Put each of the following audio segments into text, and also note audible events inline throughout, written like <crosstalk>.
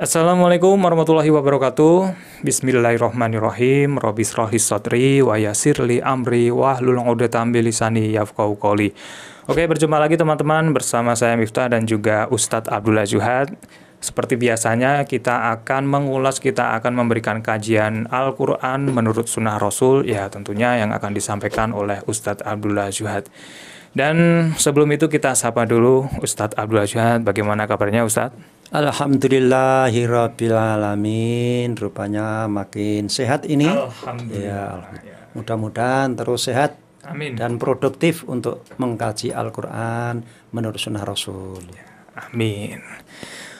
Assalamualaikum warahmatullahi wabarakatuh. Bismillahirrahmanirrahim. Robis srohli sotri wa amri wahlul uqdatam bilisani yafqahu Oke, berjumpa lagi teman-teman bersama saya Miftah dan juga Ustadz Abdullah Juhad seperti biasanya, kita akan mengulas, kita akan memberikan kajian Al-Quran menurut sunnah Rasul, ya tentunya yang akan disampaikan oleh Ustadz Abdullah Zuhad. Dan sebelum itu kita sapa dulu Ustadz Abdullah Zuhad, bagaimana kabarnya Ustadz? Alhamdulillahirrabbilalamin, rupanya makin sehat ini. Alhamdulillah. Ya, mudah-mudahan terus sehat. Amin. Dan produktif untuk mengkaji Al-Quran menurut sunnah Rasul. Ya, amin.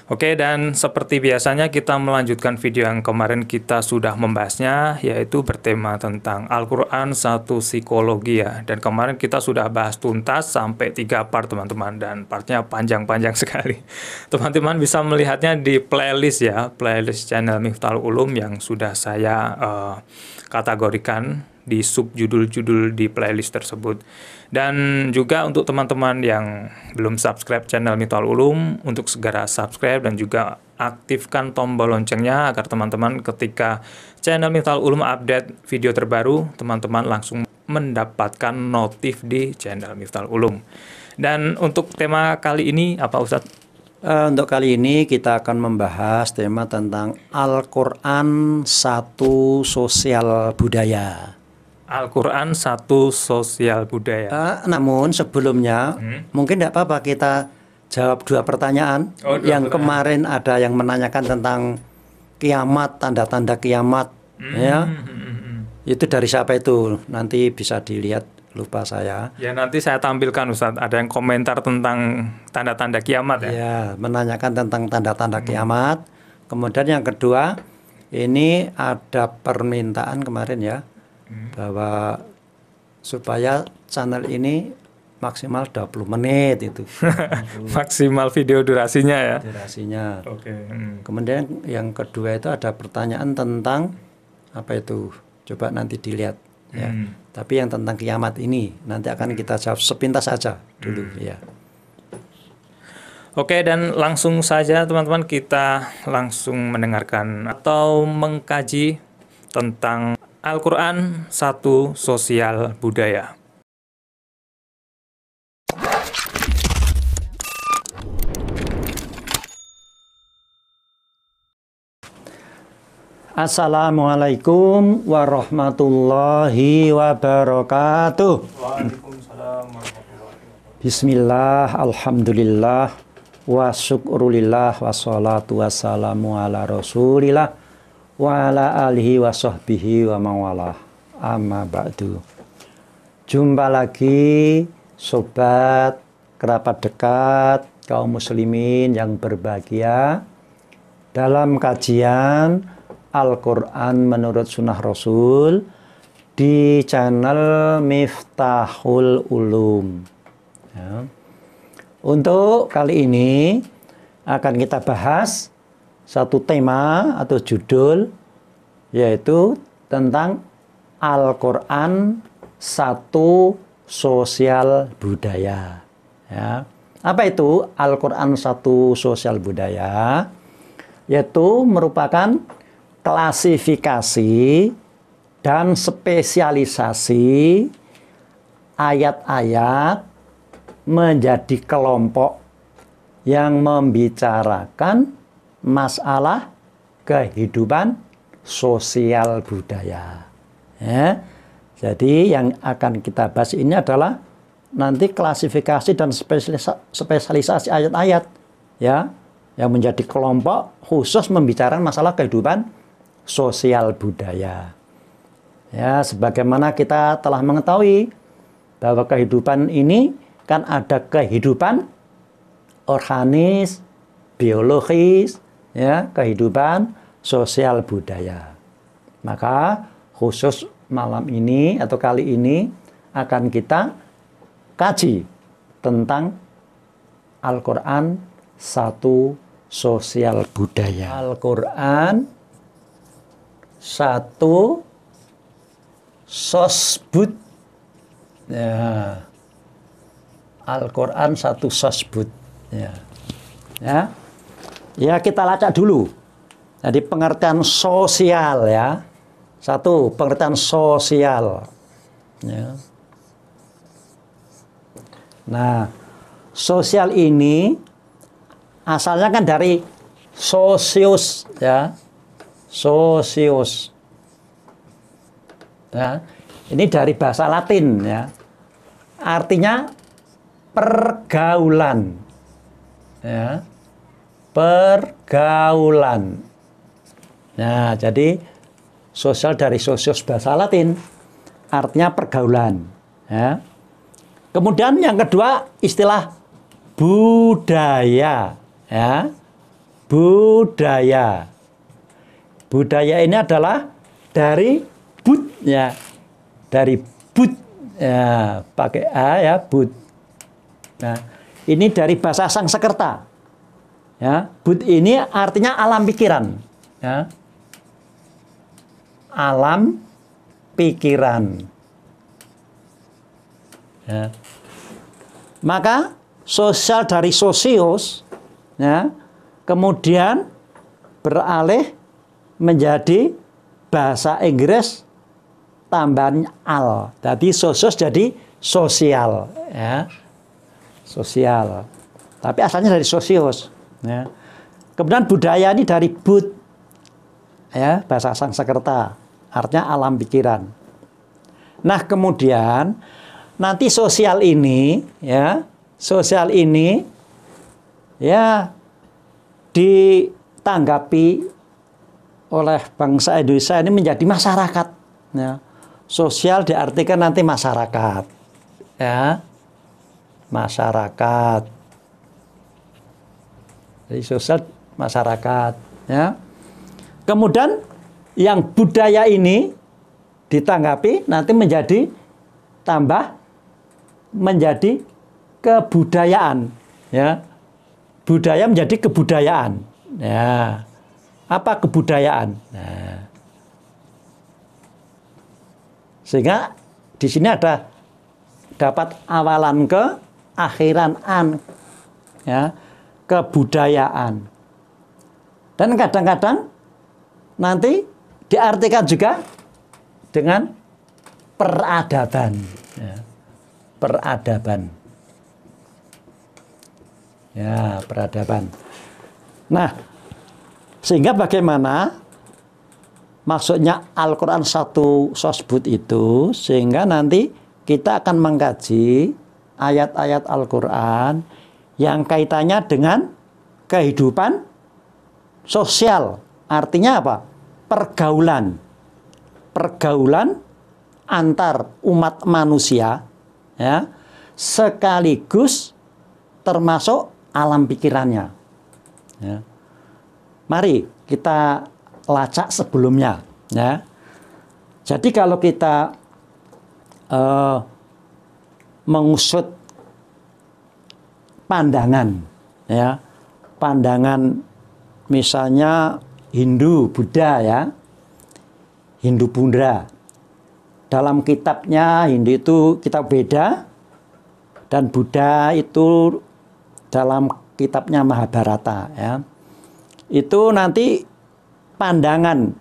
Oke, dan seperti biasanya kita melanjutkan video yang kemarin kita sudah membahasnya, yaitu bertema tentang Al-Quran Satu Psikologi ya. Dan kemarin kita sudah bahas tuntas sampai tiga part teman-teman, dan partnya panjang-panjang <laughs> sekali. Teman-teman bisa melihatnya di playlist ya, playlist channel Miftahul Ulum yang sudah saya uh, kategorikan di sub judul-judul di playlist tersebut. Dan juga untuk teman-teman yang belum subscribe channel Mitual Ulum untuk segera subscribe dan juga aktifkan tombol loncengnya agar teman-teman ketika channel Mitual Ulum update video terbaru, teman-teman langsung mendapatkan notif di channel Miftal Ulum. Dan untuk tema kali ini apa Ustadz? Uh, untuk kali ini kita akan membahas tema tentang Al-Quran Satu Sosial Budaya. Al-Quran satu sosial budaya. Uh, namun sebelumnya hmm? mungkin tidak apa-apa kita jawab dua pertanyaan. Oh, dua yang pertanyaan. kemarin ada yang menanyakan tentang kiamat, tanda-tanda kiamat, hmm. ya. Hmm, hmm, hmm, itu dari siapa itu? Nanti bisa dilihat lupa saya. Ya nanti saya tampilkan Ustaz, ada yang komentar tentang tanda-tanda kiamat ya. Ya, menanyakan tentang tanda-tanda hmm. kiamat. Kemudian yang kedua, ini ada permintaan kemarin ya bahwa supaya channel ini maksimal 20 menit itu. <laughs> maksimal video durasinya ya. Durasinya. Oke. Okay. Hmm. Kemudian yang kedua itu ada pertanyaan tentang apa itu? Coba nanti dilihat ya. Hmm. Tapi yang tentang kiamat ini nanti akan kita jawab sepintas saja dulu hmm. ya. Oke dan langsung saja teman-teman kita langsung mendengarkan atau mengkaji tentang Al-Quran, Satu Sosial Budaya Assalamualaikum warahmatullahi wabarakatuh. Bismillah, Alhamdulillah, wa syukrulillah, wassalatu wassalamu ala rasulillah wa ala alihi wa sahbihi wa mawalah amma ba'du jumpa lagi sobat kerapat dekat kaum muslimin yang berbahagia dalam kajian Al-Quran menurut sunnah Rasul di channel Miftahul Ulum ya. untuk kali ini akan kita bahas satu tema atau judul yaitu tentang Al-Qur'an satu sosial budaya. Ya. Apa itu Al-Qur'an satu sosial budaya? Yaitu merupakan klasifikasi dan spesialisasi ayat-ayat menjadi kelompok yang membicarakan masalah kehidupan sosial budaya. Ya. Jadi yang akan kita bahas ini adalah nanti klasifikasi dan spesialisasi ayat-ayat ya yang menjadi kelompok khusus membicarakan masalah kehidupan sosial budaya. Ya, sebagaimana kita telah mengetahui bahwa kehidupan ini kan ada kehidupan organis, biologis, ya kehidupan sosial budaya. Maka khusus malam ini atau kali ini akan kita kaji tentang Al-Qur'an satu sosial budaya. Al-Qur'an satu sosbud ya. Al-Qur'an satu sosbud ya. Ya. Ya, kita lacak dulu. Jadi pengertian sosial ya. Satu, pengertian sosial. Ya. Nah, sosial ini asalnya kan dari sosius ya. Sosius. Ya. Ini dari bahasa Latin ya. Artinya pergaulan. Ya pergaulan. Nah, jadi sosial dari sosios bahasa Latin artinya pergaulan. Ya. Kemudian yang kedua istilah budaya. Ya. Budaya. Budaya ini adalah dari but ya. Dari but ya, pakai a ya but. Nah, ini dari bahasa Sangsekerta. Ya, but ini artinya alam pikiran. Ya. Alam pikiran. Ya. Maka sosial dari sosios, ya, kemudian beralih menjadi bahasa Inggris tambahan al. Jadi sosios jadi sosial, ya, sosial. Tapi asalnya dari sosios. Ya. Kemudian budaya ini dari bud, ya, bahasa Sanskerta, artinya alam pikiran. Nah kemudian nanti sosial ini, ya, sosial ini, ya, ditanggapi oleh bangsa Indonesia ini menjadi masyarakat. Ya. Sosial diartikan nanti masyarakat, ya, masyarakat. Jadi sosial masyarakat, ya. Kemudian yang budaya ini ditanggapi nanti menjadi tambah menjadi kebudayaan, ya. Budaya menjadi kebudayaan. Ya. Apa kebudayaan? Nah. Sehingga di sini ada dapat awalan ke akhiran an. Ya kebudayaan. Dan kadang-kadang nanti diartikan juga dengan peradaban. Ya, peradaban. Ya, peradaban. Nah, sehingga bagaimana maksudnya Al-Quran satu sosbud itu sehingga nanti kita akan mengkaji ayat-ayat Al-Quran yang kaitannya dengan kehidupan sosial. Artinya apa? Pergaulan. Pergaulan antar umat manusia ya, sekaligus termasuk alam pikirannya. Ya. Mari kita lacak sebelumnya ya. Jadi kalau kita uh, mengusut pandangan ya pandangan misalnya Hindu Buddha ya Hindu Buddha dalam kitabnya Hindu itu kitab beda dan Buddha itu dalam kitabnya Mahabharata ya itu nanti pandangan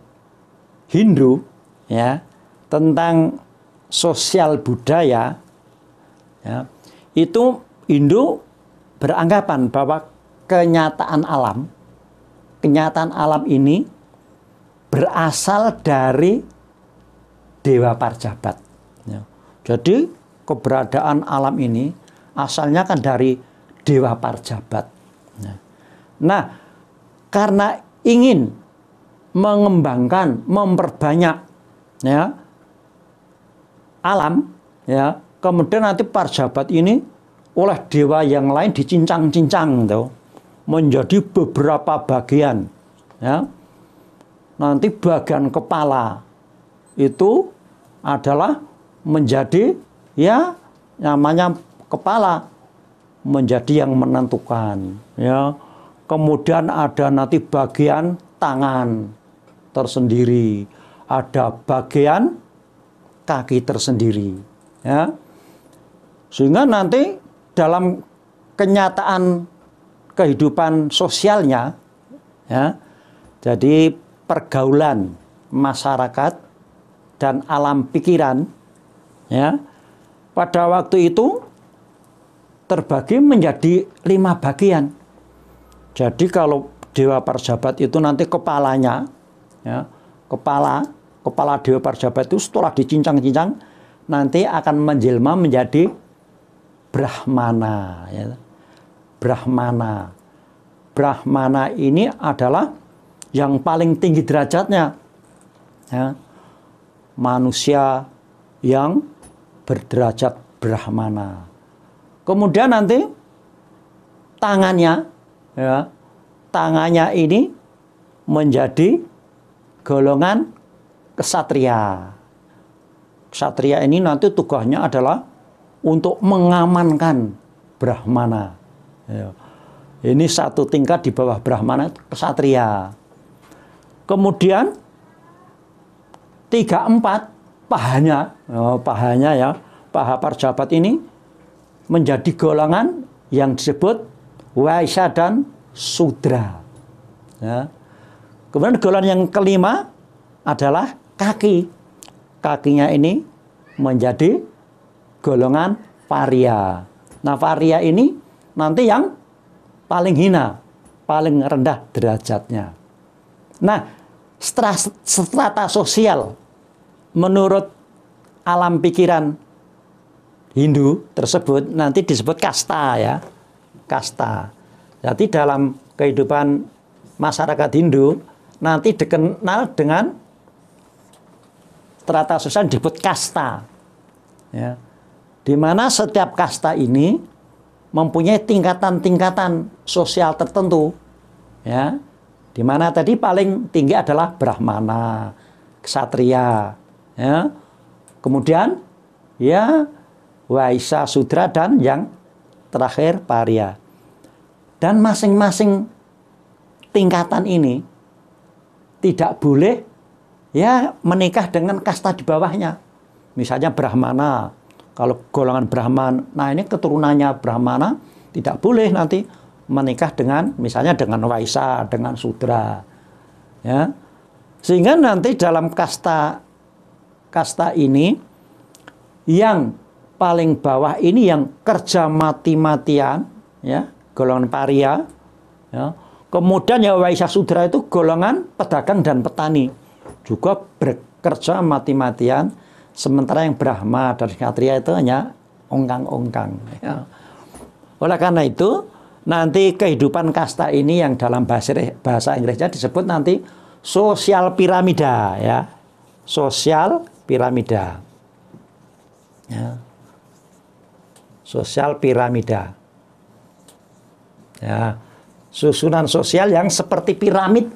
Hindu ya tentang sosial budaya ya, itu Hindu beranggapan bahwa kenyataan alam, kenyataan alam ini berasal dari Dewa Parjabat. Ya. Jadi keberadaan alam ini asalnya kan dari Dewa Parjabat. Ya. Nah, karena ingin mengembangkan, memperbanyak ya alam ya, kemudian nanti Parjabat ini oleh dewa yang lain dicincang-cincang tuh menjadi beberapa bagian ya nanti bagian kepala itu adalah menjadi ya namanya kepala menjadi yang menentukan ya kemudian ada nanti bagian tangan tersendiri ada bagian kaki tersendiri ya sehingga nanti dalam kenyataan kehidupan sosialnya, ya, jadi pergaulan masyarakat dan alam pikiran, ya, pada waktu itu terbagi menjadi lima bagian. Jadi kalau Dewa Parjabat itu nanti kepalanya, ya, kepala, kepala Dewa Parjabat itu setelah dicincang-cincang, nanti akan menjelma menjadi Brahmana. Ya. Brahmana. Brahmana ini adalah yang paling tinggi derajatnya. Ya. Manusia yang berderajat Brahmana. Kemudian nanti tangannya, ya, tangannya ini menjadi golongan kesatria. Kesatria ini nanti tugasnya adalah untuk mengamankan Brahmana. Ya. Ini satu tingkat di bawah Brahmana kesatria. Kemudian tiga empat pahanya, oh, pahanya ya, paha parjabat ini menjadi golongan yang disebut Waisya dan Sudra. Ya. Kemudian golongan yang kelima adalah kaki. Kakinya ini menjadi golongan varia. Nah, varia ini nanti yang paling hina, paling rendah derajatnya. Nah, strata sosial menurut alam pikiran Hindu tersebut nanti disebut kasta ya. Kasta. Jadi dalam kehidupan masyarakat Hindu nanti dikenal dengan strata sosial disebut kasta. Ya. Di mana setiap kasta ini mempunyai tingkatan-tingkatan sosial tertentu. Ya. Di mana tadi paling tinggi adalah Brahmana, Ksatria, ya. Kemudian ya Waisa Sudra dan yang terakhir Paria. Dan masing-masing tingkatan ini tidak boleh ya menikah dengan kasta di bawahnya. Misalnya Brahmana, kalau golongan Brahman, nah ini keturunannya Brahmana tidak boleh nanti menikah dengan misalnya dengan Waisa, dengan Sudra. Ya. Sehingga nanti dalam kasta kasta ini yang paling bawah ini yang kerja mati-matian ya, golongan paria ya. Kemudian ya Waisa Sudra itu golongan pedagang dan petani juga bekerja mati-matian Sementara yang Brahma dan Ksatria itu hanya ongkang-ongkang. Ya. Oleh karena itu, nanti kehidupan kasta ini yang dalam bahasa, bahasa Inggrisnya disebut nanti sosial piramida. ya Sosial piramida. Ya. Sosial piramida. Ya. Susunan sosial yang seperti piramid.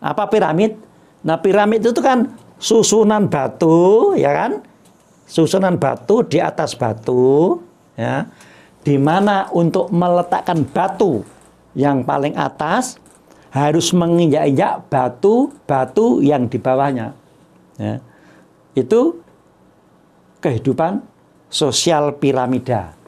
Apa piramid? Nah piramid itu kan susunan batu, ya kan? Susunan batu di atas batu, ya. Di mana untuk meletakkan batu yang paling atas harus menginjak-injak batu-batu yang di bawahnya. Ya. Itu kehidupan sosial piramida.